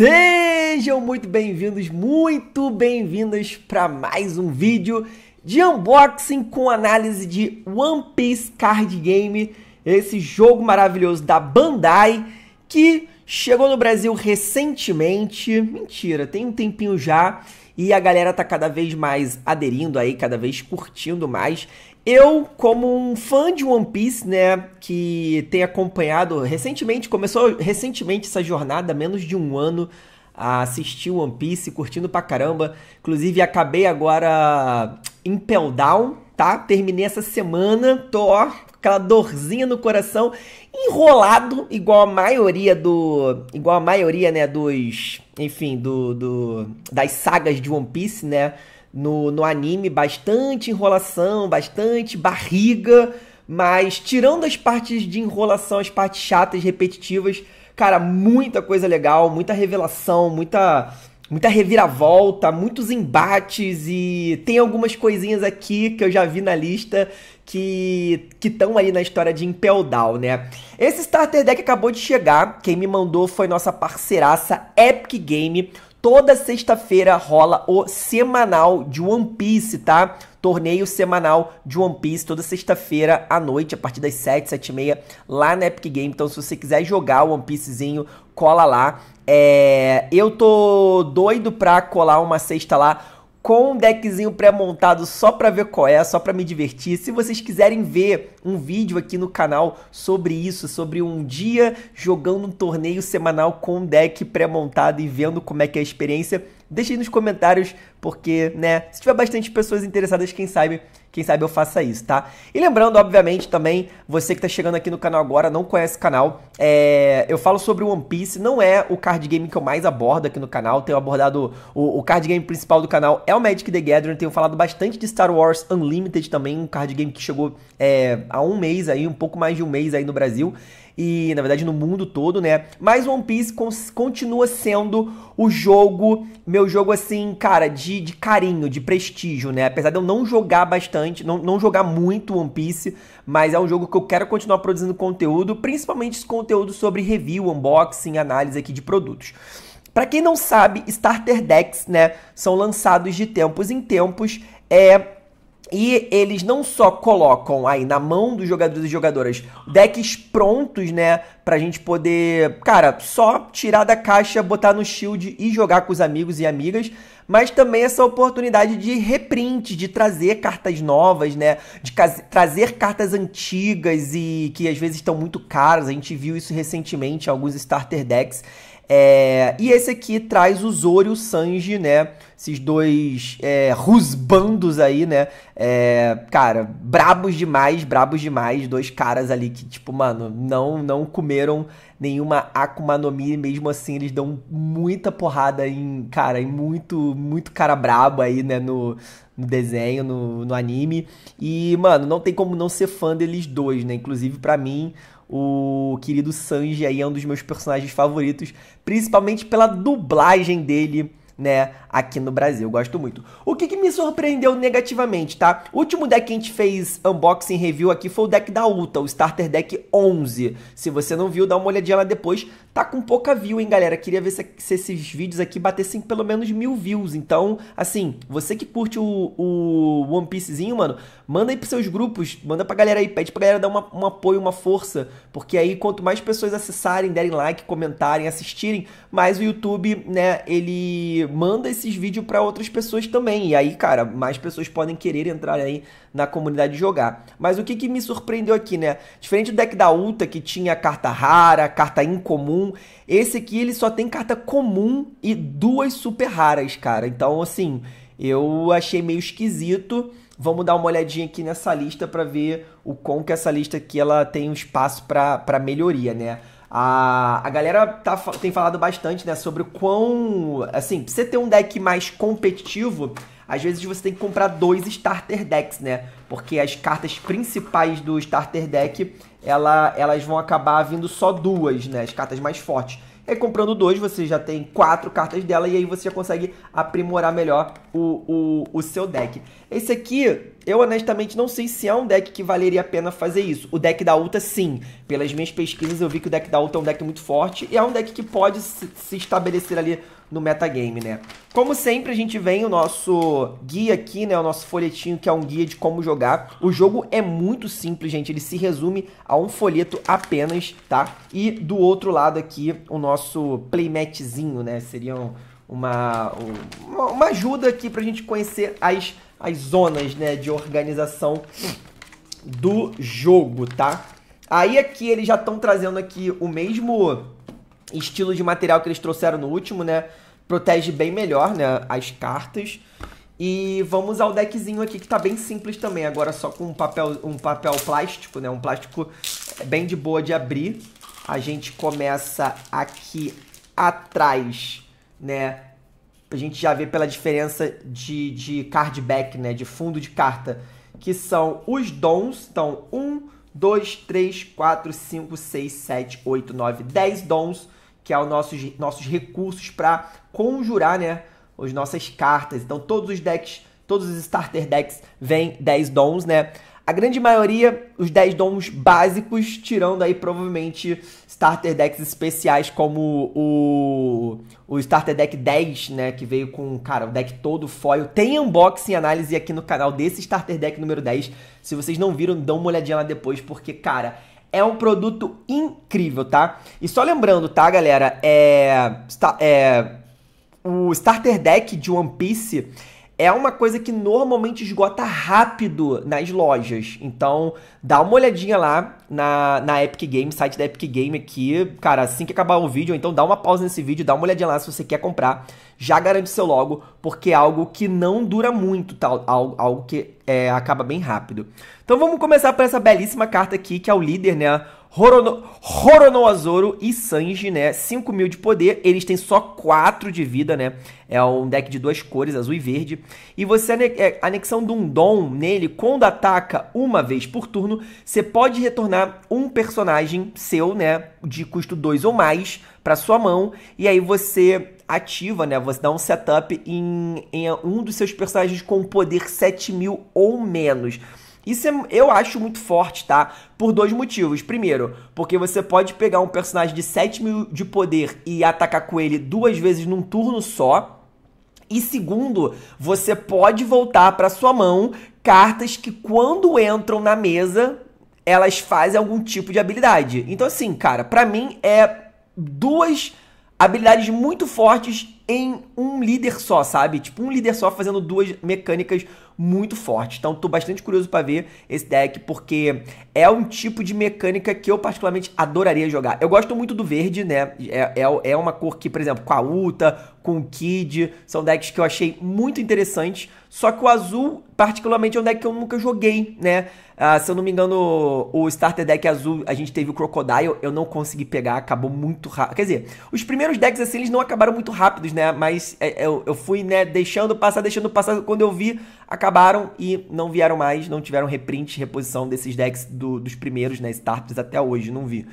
Sejam muito bem-vindos, muito bem-vindas para mais um vídeo de unboxing com análise de One Piece Card Game, esse jogo maravilhoso da Bandai que chegou no Brasil recentemente. Mentira, tem um tempinho já e a galera tá cada vez mais aderindo aí, cada vez curtindo mais. Eu, como um fã de One Piece, né, que tem acompanhado recentemente, começou recentemente essa jornada, menos de um ano, a assistir One Piece, curtindo pra caramba. Inclusive, acabei agora em Down, tá? Terminei essa semana, tô ó, com aquela dorzinha no coração, enrolado, igual a maioria do. Igual a maioria, né, dos. Enfim, do, do das sagas de One Piece, né? no, no anime, bastante enrolação, bastante barriga, mas tirando as partes de enrolação, as partes chatas, repetitivas, cara, muita coisa legal, muita revelação, muita muita reviravolta, muitos embates e tem algumas coisinhas aqui que eu já vi na lista que estão aí na história de Impel Down, né? Esse Starter Deck acabou de chegar, quem me mandou foi nossa parceiraça Epic Game. Toda sexta-feira rola o semanal de One Piece, tá? Torneio semanal de One Piece toda sexta-feira à noite, a partir das 7, 7 e meia, lá na Epic Game. Então, se você quiser jogar o One Piecezinho, cola lá. É... Eu tô doido pra colar uma sexta lá com um deckzinho pré-montado só para ver qual é, só para me divertir. Se vocês quiserem ver um vídeo aqui no canal sobre isso, sobre um dia jogando um torneio semanal com um deck pré-montado e vendo como é que é a experiência, deixe aí nos comentários, porque, né, se tiver bastante pessoas interessadas, quem sabe quem sabe eu faça isso, tá? E lembrando, obviamente, também, você que tá chegando aqui no canal agora, não conhece o canal, é... eu falo sobre One Piece, não é o card game que eu mais abordo aqui no canal, tenho abordado o, o card game principal do canal é o Magic the Gathering, tenho falado bastante de Star Wars Unlimited também, um card game que chegou é, há um mês aí, um pouco mais de um mês aí no Brasil e na verdade no mundo todo, né? Mas One Piece continua sendo o jogo, meu jogo assim, cara, de, de carinho, de prestígio, né? Apesar de eu não jogar bastante, não, não jogar muito One Piece, mas é um jogo que eu quero continuar produzindo conteúdo, principalmente esse conteúdo sobre review, unboxing, análise aqui de produtos. Para quem não sabe, starter decks, né, são lançados de tempos em tempos. É e eles não só colocam aí na mão dos jogadores e jogadoras decks prontos, né? Pra gente poder, cara, só tirar da caixa, botar no shield e jogar com os amigos e amigas, mas também essa oportunidade de reprint, de trazer cartas novas, né? De trazer cartas antigas e que às vezes estão muito caras. A gente viu isso recentemente em alguns starter decks. É... E esse aqui traz o Zoro e o Sanji, né? esses dois é, rusbandos aí, né? É, cara, brabos demais, brabos demais. Dois caras ali que, tipo, mano, não, não comeram nenhuma Akuma no Mi, mesmo assim eles dão muita porrada em, cara, em muito, muito cara brabo aí, né, no, no desenho, no, no anime. E, mano, não tem como não ser fã deles dois, né? Inclusive, para mim, o querido Sanji aí é um dos meus personagens favoritos, principalmente pela dublagem dele, né? aqui no Brasil. Eu gosto muito. O que, que me surpreendeu negativamente, tá? O último deck que a gente fez unboxing review aqui foi o deck da Ulta, o Starter Deck 11. Se você não viu, dá uma olhadinha lá depois. Tá com pouca view, hein, galera? Queria ver se, se esses vídeos aqui batessem pelo menos mil views. Então, assim, você que curte o, o One Piecezinho, mano, manda aí pros seus grupos, manda pra galera aí, pede pra galera dar uma, um apoio, uma força, porque aí quanto mais pessoas acessarem, derem like, comentarem, assistirem, mais o YouTube, né, ele manda esse esses vídeos para outras pessoas também. E aí, cara, mais pessoas podem querer entrar aí na comunidade jogar. Mas o que, que me surpreendeu aqui, né? Diferente do deck da Ulta, que tinha carta rara, carta incomum, esse aqui ele só tem carta comum e duas super raras, cara. Então, assim, eu achei meio esquisito. Vamos dar uma olhadinha aqui nessa lista para ver o quão que essa lista aqui ela tem um espaço para melhoria, né? A, a galera tá, tem falado bastante, né, sobre o quão. Assim, pra você ter um deck mais competitivo, às vezes você tem que comprar dois starter decks, né? Porque as cartas principais do starter deck, ela, elas vão acabar vindo só duas, né? As cartas mais fortes. E aí, comprando dois, você já tem quatro cartas dela e aí você já consegue aprimorar melhor o, o, o seu deck. Esse aqui eu honestamente não sei se é um deck que valeria a pena fazer isso. O deck da Ulta, sim. Pelas minhas pesquisas, eu vi que o deck da Ulta é um deck muito forte e é um deck que pode se, estabelecer ali no metagame, né? Como sempre, a gente vem o nosso guia aqui, né? O nosso folhetinho, que é um guia de como jogar. O jogo é muito simples, gente. Ele se resume a um folheto apenas, tá? E do outro lado aqui, o nosso playmatzinho, né? Seria uma, uma, uma ajuda aqui pra gente conhecer as as zonas né, de organização do jogo, tá? Aí aqui eles já estão trazendo aqui o mesmo estilo de material que eles trouxeram no último, né? Protege bem melhor né, as cartas. E vamos ao deckzinho aqui que tá bem simples também, agora só com um papel, um papel plástico, né? Um plástico bem de boa de abrir. A gente começa aqui atrás, né? a gente já vê pela diferença de, de card back, né, de fundo de carta, que são os dons, então 1, 2, 3, 4, 5, 6, 7, 8, 9, 10 dons, que é os nossos, nossos recursos para conjurar né, as nossas cartas. Então todos os decks, todos os starter decks vêm 10 dons, né? A grande maioria, os 10 dons básicos, tirando aí provavelmente starter decks especiais como o, o Starter Deck 10, né? Que veio com, cara, o deck todo foil. Tem unboxing e análise aqui no canal desse Starter Deck número 10. Se vocês não viram, dão uma olhadinha lá depois, porque, cara, é um produto incrível, tá? E só lembrando, tá, galera? É. é o Starter Deck de One Piece é uma coisa que normalmente esgota rápido nas lojas. Então, dá uma olhadinha lá na, na Epic Games, site da Epic Game aqui. Cara, assim que acabar o vídeo, então dá uma pausa nesse vídeo, dá uma olhadinha lá se você quer comprar. Já garante seu logo, porque é algo que não dura muito, tá? algo, algo que é, acaba bem rápido. Então vamos começar por essa belíssima carta aqui, que é o líder, né? Horono, Horonoazoro e Sanji, né? 5 mil de poder, eles têm só 4 de vida, né? É um deck de duas cores, azul e verde. E você, é, anexando de um dom nele, quando ataca uma vez por turno, você pode retornar um personagem seu, né? De custo 2 ou mais, para sua mão. E aí você ativa, né? Você dá um setup em, em um dos seus personagens com poder 7 mil ou menos. Isso é, eu acho muito forte, tá? Por dois motivos. Primeiro, porque você pode pegar um personagem de 7 mil de poder e atacar com ele duas vezes num turno só. E segundo, você pode voltar para sua mão cartas que quando entram na mesa, elas fazem algum tipo de habilidade. Então assim, cara, para mim é duas habilidades muito fortes em um líder só, sabe? Tipo, um líder só fazendo duas mecânicas muito forte. Então tô bastante curioso para ver esse deck porque é um tipo de mecânica que eu particularmente adoraria jogar. Eu gosto muito do verde, né? É, é, é uma cor que, por exemplo, com a Uta, com o Kid, são decks que eu achei muito interessantes. Só que o azul, particularmente, é um deck que eu nunca joguei, né? Ah, se eu não me engano, o starter deck azul, a gente teve o Crocodile, eu não consegui pegar, acabou muito rápido. Quer dizer, os primeiros decks assim, eles não acabaram muito rápidos, né? Mas é, eu, eu fui, né, deixando passar, deixando passar. Quando eu vi, acabaram e não vieram mais, não tiveram reprint, reposição desses decks do, dos primeiros, né, starters até hoje, não vi.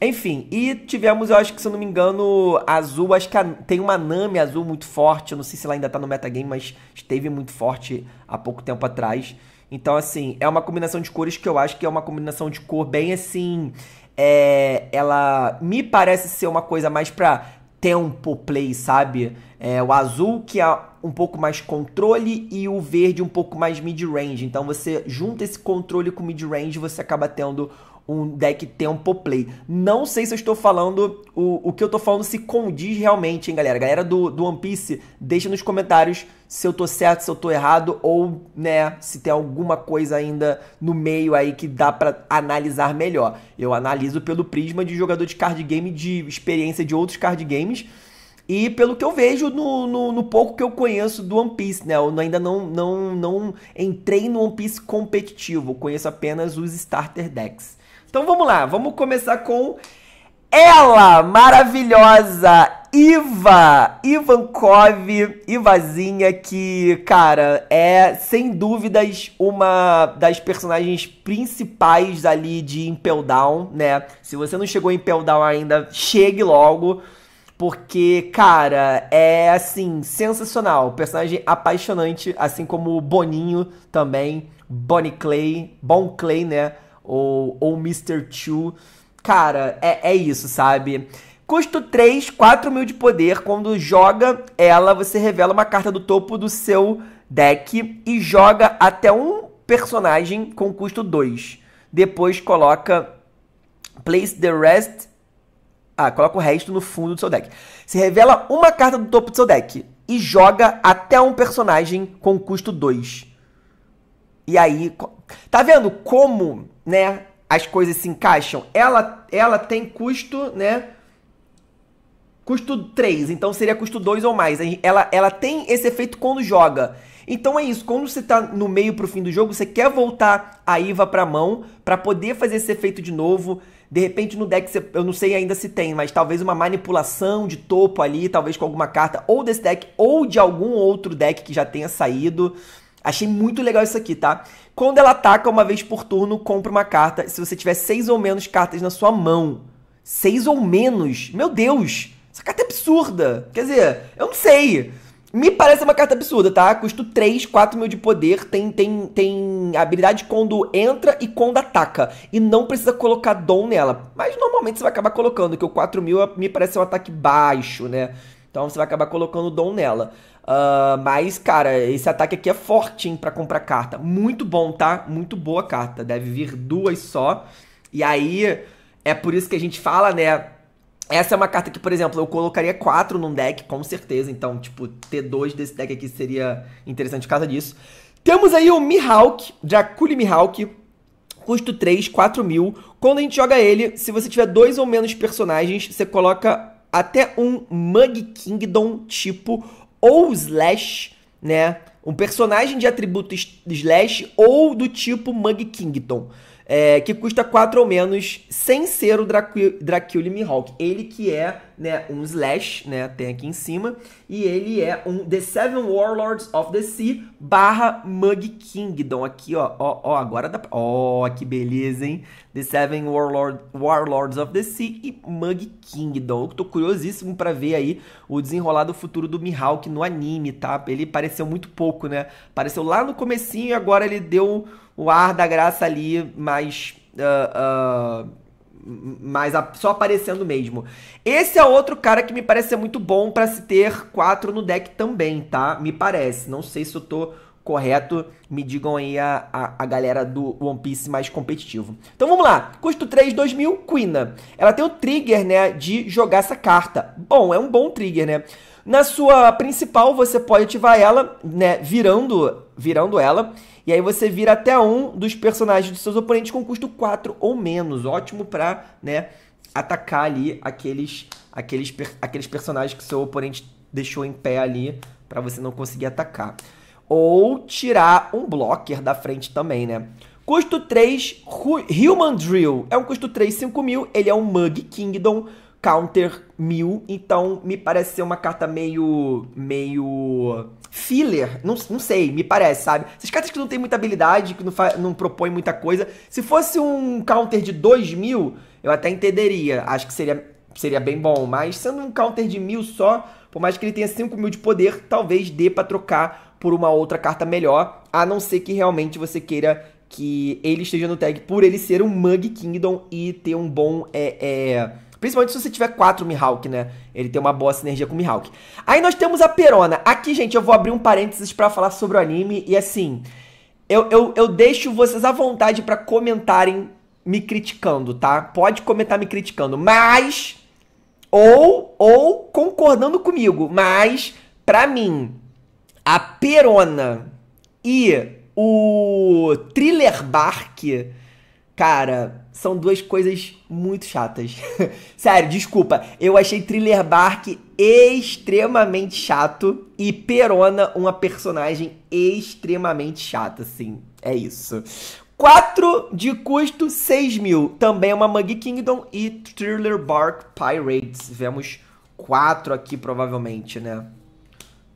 Enfim, e tivemos, eu acho que se eu não me engano, azul, acho que a, tem uma Nami azul muito forte, eu não sei se ela ainda tá no metagame, mas esteve muito forte há pouco tempo atrás. Então, assim, é uma combinação de cores que eu acho que é uma combinação de cor bem assim. É, ela me parece ser uma coisa mais pra tempo play, sabe? É, o azul que é um pouco mais controle e o verde um pouco mais mid-range. Então você junta esse controle com mid-range, você acaba tendo um deck tempo play. Não sei se eu estou falando, o, o que eu estou falando se condiz realmente, hein, galera. Galera do, do One Piece, deixa nos comentários se eu estou certo, se eu estou errado, ou, né, se tem alguma coisa ainda no meio aí que dá para analisar melhor. Eu analiso pelo prisma de jogador de card game, de experiência de outros card games, e pelo que eu vejo no, no, no, pouco que eu conheço do One Piece, né? Eu ainda não, não, não entrei no One Piece competitivo, eu conheço apenas os starter decks. Então vamos lá, vamos começar com ela, maravilhosa, Iva, Ivankov, Ivazinha, que, cara, é sem dúvidas uma das personagens principais ali de Impel Down, né? Se você não chegou em Impel Down ainda, chegue logo, porque, cara, é assim, sensacional. Personagem apaixonante, assim como o Boninho também, Bonnie Clay, Bon Clay, né? ou, ou Mr. Chu. Cara, é, é isso, sabe? Custo 3, 4 mil de poder. Quando joga ela, você revela uma carta do topo do seu deck e joga até um personagem com custo 2. Depois coloca Place the rest. Ah, coloca o resto no fundo do seu deck. Você revela uma carta do topo do seu deck e joga até um personagem com custo 2. E aí Tá vendo como, né, as coisas se encaixam? Ela ela tem custo, né? Custo 3, então seria custo 2 ou mais. Ela ela tem esse efeito quando joga. Então é isso, quando você tá no meio pro fim do jogo, você quer voltar a IVA pra mão para poder fazer esse efeito de novo. De repente no deck, você, eu não sei ainda se tem, mas talvez uma manipulação de topo ali, talvez com alguma carta ou desse deck ou de algum outro deck que já tenha saído. Achei muito legal isso aqui, tá? Quando ela ataca uma vez por turno, compra uma carta. Se você tiver seis ou menos cartas na sua mão. Seis ou menos? Meu Deus! Essa carta é absurda. Quer dizer, eu não sei. Me parece uma carta absurda, tá? Custo 3, 4 mil de poder, tem, tem, tem habilidade quando entra e quando ataca. E não precisa colocar dom nela. Mas normalmente você vai acabar colocando, que o 4 mil me parece um ataque baixo, né? Então você vai acabar colocando dom nela. Uh, mas, cara, esse ataque aqui é fortinho para comprar carta. Muito bom, tá? Muito boa carta. Deve vir duas só. E aí, é por isso que a gente fala, né? Essa é uma carta que, por exemplo, eu colocaria quatro num deck, com certeza. Então, tipo, ter dois desse deck aqui seria interessante por causa disso. Temos aí o Mihawk, Draculi Mihawk. Custo 3, 4 mil. Quando a gente joga ele, se você tiver dois ou menos personagens, você coloca até um Mug Kingdom tipo ou slash, né? Um personagem de atributo slash ou do tipo Mug Kington é, que custa 4 ou menos, sem ser o Dracule Mihawk. Ele que é né, um slash, né, tem aqui em cima, e ele é um The Seven Warlords of the Sea barra Mug Kingdom. Aqui, ó, ó, ó agora dá pra... Ó, que beleza, hein? The Seven Warlord, Warlords of the Sea e Mug Kingdom. Eu tô curiosíssimo para ver aí o desenrolar do futuro do Mihawk no anime, tá? Ele pareceu muito pouco, né? Apareceu lá no comecinho e agora ele deu o ar da graça ali mais. Uh, ah, uh, ah, mas só aparecendo mesmo. Esse é outro cara que me parece ser muito bom para se ter quatro no deck também, tá? Me parece. Não sei se eu tô correto. Me digam aí a, a, a galera do One Piece mais competitivo. Então vamos lá. Custo 3, 2000, Quina. Ela tem o trigger, né, de jogar essa carta. Bom, é um bom trigger, né? Na sua principal, você pode ativar ela, né, virando, virando ela. E aí você vira até um dos personagens dos seus oponentes com custo 4 ou menos. Ótimo pra, né, atacar ali aqueles, aqueles, aqueles personagens que seu oponente deixou em pé ali para você não conseguir atacar. Ou tirar um blocker da frente também, né? Custo 3, Human Drill. É um custo 3, 5 mil. Ele é um Mug Kingdom counter mil, então me parece ser uma carta meio. meio. filler, não, não sei, me parece, sabe? Essas cartas que não tem muita habilidade, que não, não propõem muita coisa. Se fosse um counter de 2 mil, eu até entenderia, acho que seria, seria bem bom, mas sendo um counter de mil só, por mais que ele tenha 5 mil de poder, talvez dê para trocar por uma outra carta melhor, a não ser que realmente você queira que ele esteja no tag por ele ser um Mug Kingdom e ter um bom. é, é Principalmente se você tiver quatro Mihawk, né? Ele tem uma boa sinergia com o Mihawk. Aí nós temos a Perona. Aqui, gente, eu vou abrir um parênteses para falar sobre o anime. E assim, eu, eu, eu deixo vocês à vontade para comentarem me criticando, tá? Pode comentar me criticando, mas... Ou, ou concordando comigo, mas, pra mim, a Perona e o Thriller Bark Cara, são duas coisas muito chatas. Sério, desculpa. Eu achei Thriller Bark extremamente chato e Perona uma personagem extremamente chata, assim. É isso. 4 de custo 6 mil. Também é uma Mug Kingdom e Thriller Bark Pirates. Vemos 4 aqui, provavelmente, né?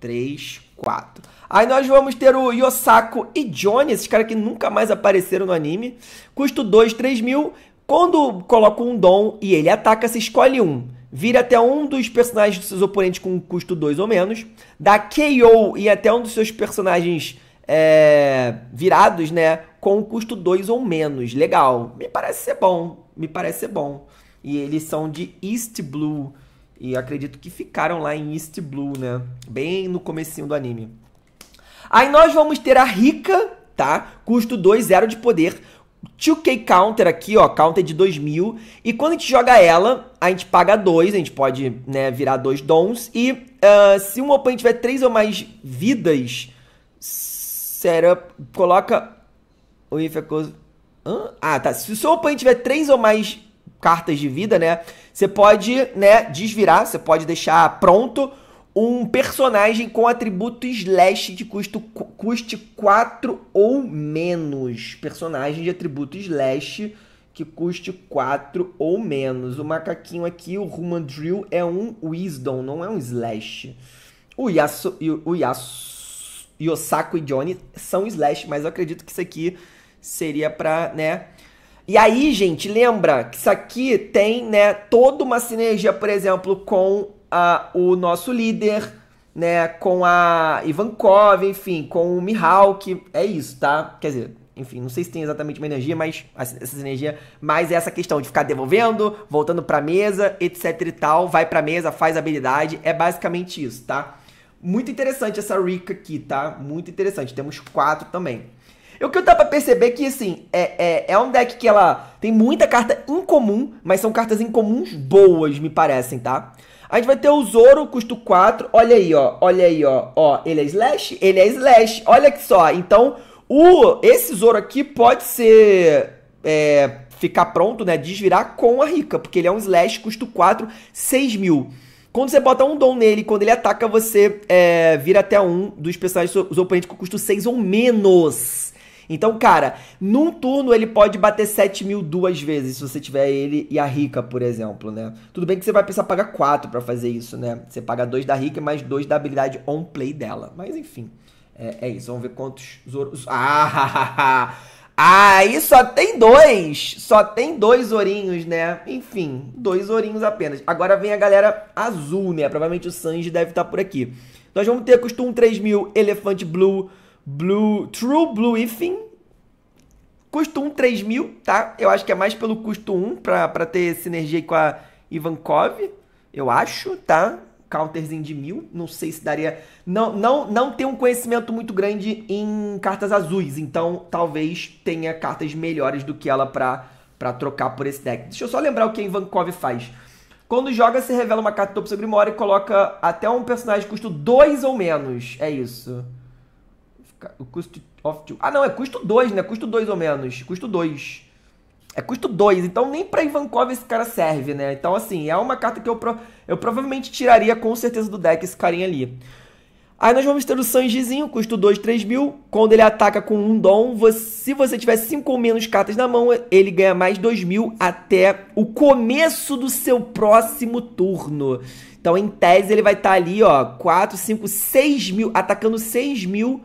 3, 4. Aí nós vamos ter o Yosaku e Johnny, esses caras que nunca mais apareceram no anime. Custo 2, 3 mil. Quando coloca um dom e ele ataca, se escolhe um. Vira até um dos personagens dos seus oponentes com custo 2 ou menos. Dá KO e até um dos seus personagens é, virados, né? Com custo 2 ou menos. Legal. Me parece ser bom. Me parece ser bom. E eles são de East Blue. E acredito que ficaram lá em East Blue, né? Bem no comecinho do anime. Aí nós vamos ter a Rica, tá? Custo 2, 0 de poder. 2K Counter aqui, ó, Counter de 2000. E quando a gente joga ela, a gente paga 2, a gente pode, né, virar dois dons. E uh, se um oponente tiver 3 ou mais vidas, será, coloca o coisa... Ah, tá. Se o seu oponente tiver 3 ou mais cartas de vida, né, você pode, né, desvirar, você pode deixar pronto um personagem com atributo slash que custo custe 4 ou menos. Personagem de atributo slash que custe 4 ou menos. O macaquinho aqui, o Human Drill, é um Wisdom, não é um slash. O Yasu, o Yasu, Yosaku e Johnny são slash, mas eu acredito que isso aqui seria pra, né, e aí, gente, lembra que isso aqui tem, né, toda uma sinergia, por exemplo, com o nosso líder, né, com a Ivankov, enfim, com o Mihawk, é isso, tá? Quer dizer, enfim, não sei se tem exatamente uma energia, mas essa energia, mas essa questão de ficar devolvendo, voltando para mesa, etc e tal, vai para mesa, faz habilidade, é basicamente isso, tá? Muito interessante essa Rika aqui, tá? Muito interessante. Temos quatro também. O que eu dá pra perceber é que, assim, é, é, é um deck que ela tem muita carta incomum, mas são cartas incomuns boas, me parecem, tá? A gente vai ter o Zoro, custo 4. Olha aí, ó. Olha aí, ó. ó ele é Slash? Ele é Slash. Olha que só. Então, o, esse Zoro aqui pode ser... É, ficar pronto, né? Desvirar com a Rica, porque ele é um Slash, custo 4, 6 mil. Quando você bota um dom nele, quando ele ataca, você é, vira até um dos personagens dos oponentes com custo 6 ou menos. Então, cara, num turno ele pode bater 7 mil duas vezes, se você tiver ele e a rica, por exemplo, né? Tudo bem que você vai precisar pagar 4 para fazer isso, né? Você paga 2 da rica mais 2 da habilidade on-play dela. Mas enfim, é, é, isso. Vamos ver quantos ouros. Ah! Aí só tem dois! Só tem dois ourinhos, né? Enfim, dois ourinhos apenas. Agora vem a galera azul, né? Provavelmente o Sanji deve estar tá por aqui. Nós vamos ter 3 mil Elefante Blue. Blue, True Blue Ifin. Custo 1, 3 mil, tá? Eu acho que é mais pelo custo 1 para ter sinergia com a Ivankov, eu acho, tá? Counterzinho de mil, não sei se daria. Não, não, não tem um conhecimento muito grande em cartas azuis, então talvez tenha cartas melhores do que ela pra, pra trocar por esse deck. Deixa eu só lembrar o que a Ivankov faz. Quando joga, se revela uma carta topo seu Grimório e coloca até um personagem custo 2 ou menos. É isso. O custo of two. Ah, não, é custo 2, né? Custo 2 ou menos. Custo 2. É custo 2, então nem pra Ivankov esse cara serve, né? Então, assim, é uma carta que eu, pro... eu provavelmente tiraria com certeza do deck esse carinha ali. Aí nós vamos ter o Sanjizinho, custo 2, 3 mil. Quando ele ataca com um dom, você, se você tiver 5 ou menos cartas na mão, ele ganha mais 2 mil até o começo do seu próximo turno. Então, em tese, ele vai estar tá ali, ó, 4, 5, 6 mil, atacando 6 mil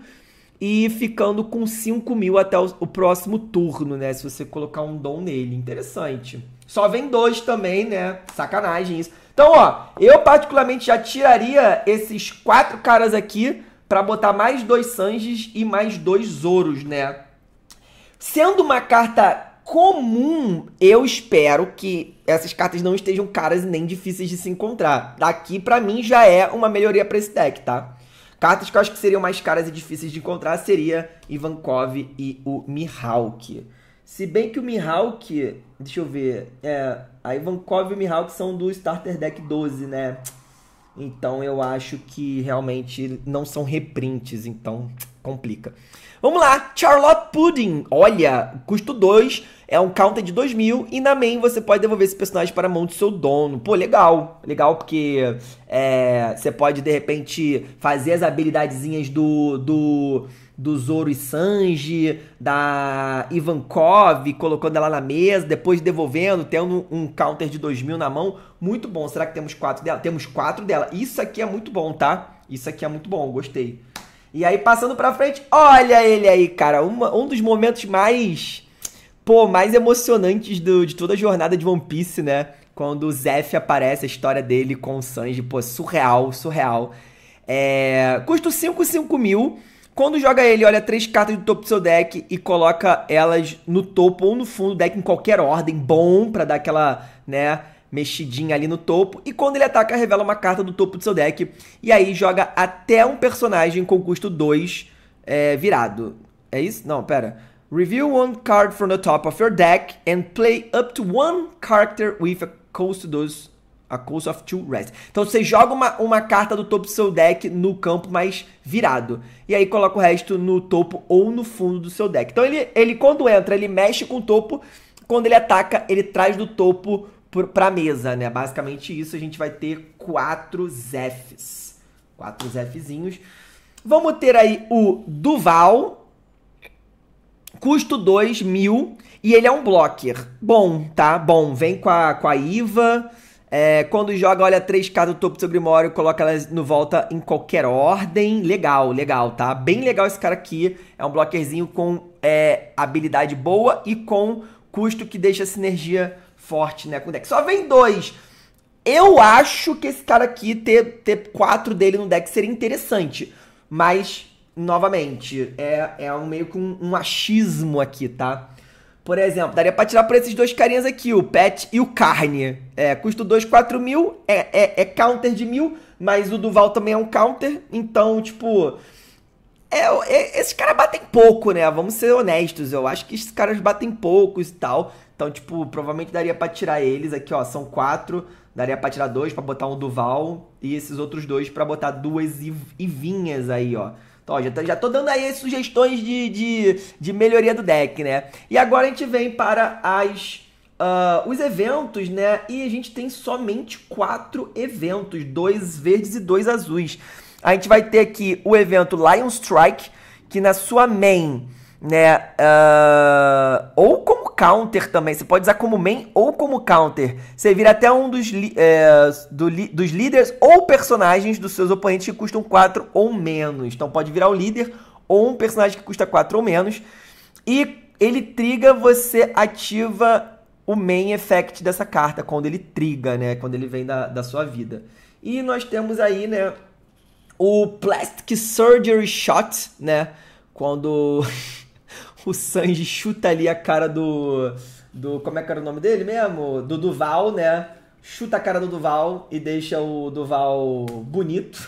e ficando com 5 mil até o, o, próximo turno, né? Se você colocar um dom nele. Interessante. Só vem dois também, né? Sacanagem isso. Então, ó, eu particularmente já tiraria esses quatro caras aqui para botar mais dois Sanjis e mais dois Zoros, né? Sendo uma carta comum, eu espero que essas cartas não estejam caras nem difíceis de se encontrar. Daqui, para mim, já é uma melhoria pra esse deck, tá? Cartas que eu acho que seriam mais caras e difíceis de encontrar seria Ivankov e o Mihawk. Se bem que o Mihawk, deixa eu ver, é, a Ivankov e o Mihawk são do Starter Deck 12, né? Então eu acho que realmente não são reprints, então complica. Vamos lá, Charlotte Pudding. Olha, custo 2, é um counter de 2000 e na main você pode devolver esse personagem para a mão do seu dono. Pô, legal. Legal porque é, você pode, de repente, fazer as habilidadezinhas do... do do Zoro e Sanji, da Ivankov, colocando ela na mesa, depois devolvendo, tendo um counter de 2000 na mão. Muito bom. Será que temos quatro dela? Temos quatro dela. Isso aqui é muito bom, tá? Isso aqui é muito bom, gostei. E aí, passando pra frente, olha ele aí, cara. Uma, um dos momentos mais, pô, mais emocionantes do, de toda a jornada de One Piece, né? Quando o Zef aparece, a história dele com o Sanji, pô, surreal, surreal. É, custa 5, 5 mil. Quando joga ele, olha três cartas do topo do seu deck e coloca elas no topo ou no fundo do deck em qualquer ordem, bom, pra dar aquela, né, mexidinha ali no topo. E quando ele ataca, revela uma carta do topo do seu deck. E aí joga até um personagem com custo 2 é, virado. É isso? Não, pera. review one card from the top of your deck and play up to one character with a cost 2 a cost of Two Rest. Então você joga uma, uma carta do topo do seu deck no campo, mais virado. E aí coloca o resto no topo ou no fundo do seu deck. Então ele, ele quando entra, ele mexe com o topo. Quando ele ataca, ele traz do topo para mesa, né? Basicamente isso, a gente vai ter quatro Zefs. Quatro Zefzinhos. Vamos ter aí o Duval, custo 2 mil, e ele é um blocker. Bom, tá? Bom, vem com a, com a Iva. É, quando joga, olha 3K do topo do seu Grimório, coloca elas no volta em qualquer ordem. Legal, legal, tá? Bem legal esse cara aqui. É um blockerzinho com é, habilidade boa e com custo que deixa a sinergia forte, né, com o deck. Só vem dois. Eu acho que esse cara aqui ter, ter quatro dele no deck seria interessante. Mas, novamente, é, é um, meio que um, um achismo aqui, tá? Por exemplo, daria pra tirar por esses dois carinhas aqui, o Pet e o Carne. É, custo 2, 4 mil, é, é, é counter de mil, mas o Duval também é um counter, então, tipo. É, é, esses caras batem pouco, né? Vamos ser honestos. Eu acho que esses caras batem poucos e tal. Então, tipo, provavelmente daria para tirar eles aqui, ó. São quatro. Daria pra tirar dois, para botar um Duval. E esses outros dois para botar duas Ivinhas aí, ó. Então, ó, já, tô, tá, já tô dando aí sugestões de, de, de melhoria do deck, né? E agora a gente vem para as Uh, os eventos, né? E a gente tem somente quatro eventos: dois verdes e dois azuis. A gente vai ter aqui o evento Lion Strike, que na sua main né? Uh, ou como counter também. Você pode usar como main ou como counter. Você vira até um dos, é, do, dos líderes ou personagens dos seus oponentes que custam 4 ou menos. Então pode virar o líder ou um personagem que custa 4 ou menos. E ele triga, você ativa o main effect dessa carta, quando ele triga, né? Quando ele vem da, da sua vida. E nós temos aí, né? O Plastic Surgery Shot, né? Quando. o Sanji chuta ali a cara do. do como é que era o nome dele mesmo? Do Duval, né? Chuta a cara do Duval e deixa o Duval bonito.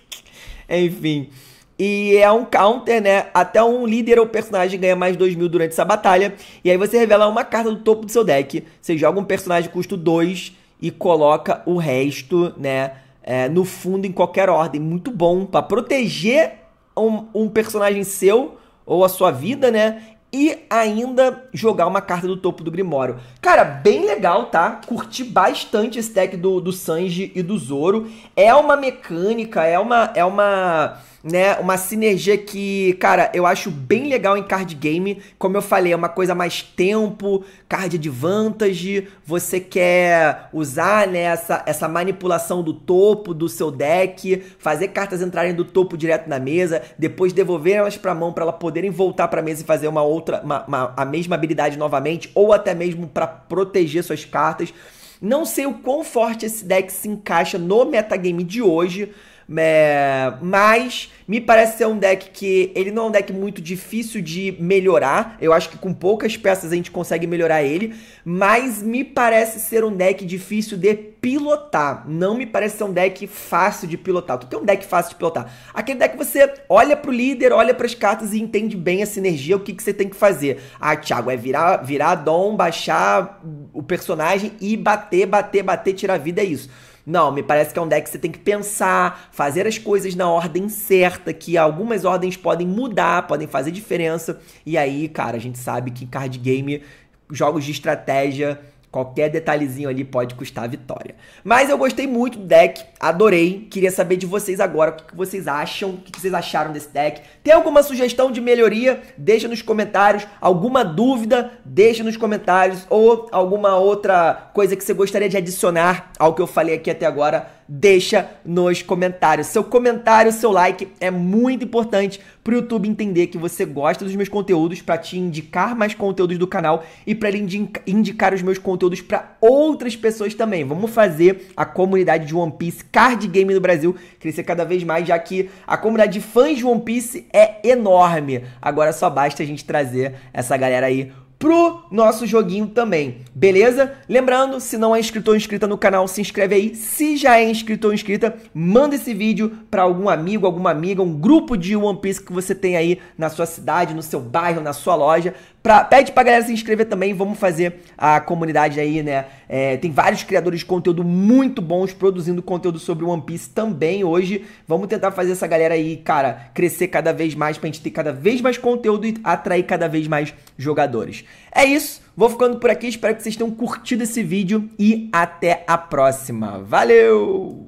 Enfim. E é um counter, né? Até um líder ou personagem ganha mais 2 mil durante essa batalha. E aí você revela uma carta do topo do seu deck. Você joga um personagem custo 2 e coloca o resto, né? É, no fundo, em qualquer ordem. Muito bom para proteger um, um personagem seu ou a sua vida, né? E ainda jogar uma carta do topo do Grimório. Cara, bem legal, tá? Curti bastante esse deck do, do Sanji e do Zoro. É uma mecânica, é uma. É uma né? Uma sinergia que, cara, eu acho bem legal em card game. Como eu falei, é uma coisa mais tempo, card advantage, você quer usar né, essa, essa manipulação do topo do seu deck, fazer cartas entrarem do topo direto na mesa, depois devolver elas para a mão para elas poderem voltar para a mesa e fazer uma outra uma, uma, a mesma habilidade novamente ou até mesmo para proteger suas cartas. Não sei o quão forte esse deck se encaixa no metagame de hoje, é, mas me parece ser um deck que ele não é um deck muito difícil de melhorar. Eu acho que com poucas peças a gente consegue melhorar ele. Mas me parece ser um deck difícil de pilotar. Não me parece ser um deck fácil de pilotar. Tu tem um deck fácil de pilotar. Aquele deck que você olha pro líder, olha pras cartas e entende bem a sinergia, o que, que você tem que fazer. Ah, Thiago, é virar, virar dom, baixar o personagem e bater, bater, bater, tirar vida, é isso. Não, me parece que é um deck que você tem que pensar, fazer as coisas na ordem certa, que algumas ordens podem mudar, podem fazer diferença. E aí, cara, a gente sabe que card game, jogos de estratégia Qualquer detalhezinho ali pode custar a vitória. Mas eu gostei muito do deck, adorei. Queria saber de vocês agora o que vocês acham, o que vocês acharam desse deck. Tem alguma sugestão de melhoria? Deixa nos comentários. Alguma dúvida? Deixa nos comentários. Ou alguma outra coisa que você gostaria de adicionar ao que eu falei aqui até agora deixa nos comentários. Seu comentário, seu like é muito importante para o YouTube entender que você gosta dos meus conteúdos, para te indicar mais conteúdos do canal e para ele indicar os meus conteúdos para outras pessoas também. Vamos fazer a comunidade de One Piece Card Game no Brasil crescer cada vez mais, já que a comunidade de fãs de One Piece é enorme. Agora só basta a gente trazer essa galera aí pro nosso joguinho também, beleza? Lembrando, se não é inscrito ou inscrita no canal, se inscreve aí. Se já é inscrito ou inscrita, manda esse vídeo para algum amigo, alguma amiga, um grupo de One Piece que você tem aí na sua cidade, no seu bairro, na sua loja, Pra, pede pra galera se inscrever também, vamos fazer a comunidade aí, né? É, tem vários criadores de conteúdo muito bons produzindo conteúdo sobre One Piece também hoje. Vamos tentar fazer essa galera aí, cara, crescer cada vez mais pra gente ter cada vez mais conteúdo e atrair cada vez mais jogadores. É isso, vou ficando por aqui, espero que vocês tenham curtido esse vídeo e até a próxima. Valeu!